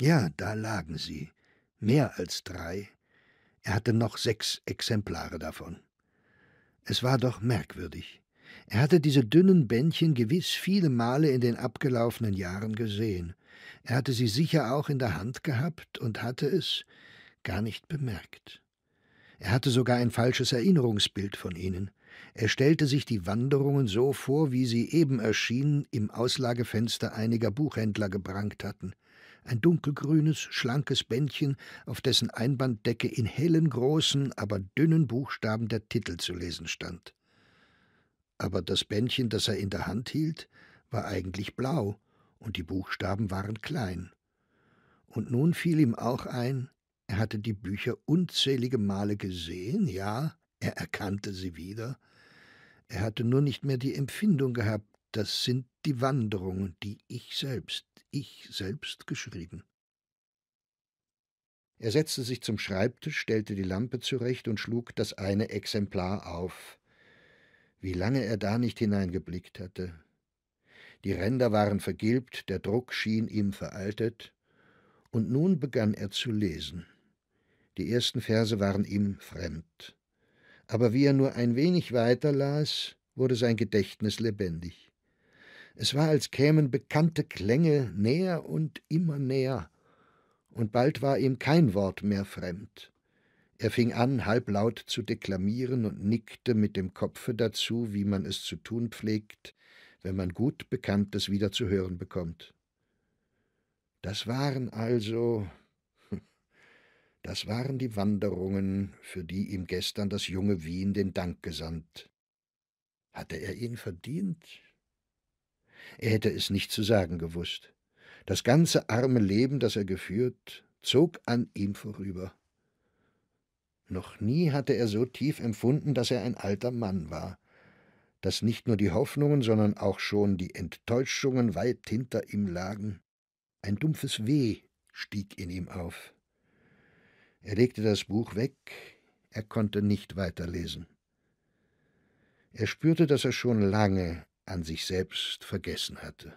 Ja, da lagen sie, mehr als drei. Er hatte noch sechs Exemplare davon. Es war doch merkwürdig. Er hatte diese dünnen Bändchen gewiss viele Male in den abgelaufenen Jahren gesehen. Er hatte sie sicher auch in der Hand gehabt und hatte es gar nicht bemerkt. Er hatte sogar ein falsches Erinnerungsbild von ihnen. Er stellte sich die Wanderungen so vor, wie sie eben erschienen im Auslagefenster einiger Buchhändler gebrankt hatten ein dunkelgrünes, schlankes Bändchen, auf dessen Einbanddecke in hellen, großen, aber dünnen Buchstaben der Titel zu lesen stand. Aber das Bändchen, das er in der Hand hielt, war eigentlich blau, und die Buchstaben waren klein. Und nun fiel ihm auch ein, er hatte die Bücher unzählige Male gesehen, ja, er erkannte sie wieder, er hatte nur nicht mehr die Empfindung gehabt, das sind die Wanderung, die ich selbst, ich selbst geschrieben. Er setzte sich zum Schreibtisch, stellte die Lampe zurecht und schlug das eine Exemplar auf. Wie lange er da nicht hineingeblickt hatte. Die Ränder waren vergilbt, der Druck schien ihm veraltet, und nun begann er zu lesen. Die ersten Verse waren ihm fremd. Aber wie er nur ein wenig weiter las, wurde sein Gedächtnis lebendig. Es war, als kämen bekannte Klänge näher und immer näher, und bald war ihm kein Wort mehr fremd. Er fing an, halblaut zu deklamieren und nickte mit dem Kopfe dazu, wie man es zu tun pflegt, wenn man gut Bekanntes wieder zu hören bekommt. Das waren also das waren die Wanderungen, für die ihm gestern das junge Wien den Dank gesandt. Hatte er ihn verdient? Er hätte es nicht zu sagen gewusst. Das ganze arme Leben, das er geführt, zog an ihm vorüber. Noch nie hatte er so tief empfunden, dass er ein alter Mann war, dass nicht nur die Hoffnungen, sondern auch schon die Enttäuschungen weit hinter ihm lagen. Ein dumpfes Weh stieg in ihm auf. Er legte das Buch weg, er konnte nicht weiterlesen. Er spürte, dass er schon lange an sich selbst vergessen hatte.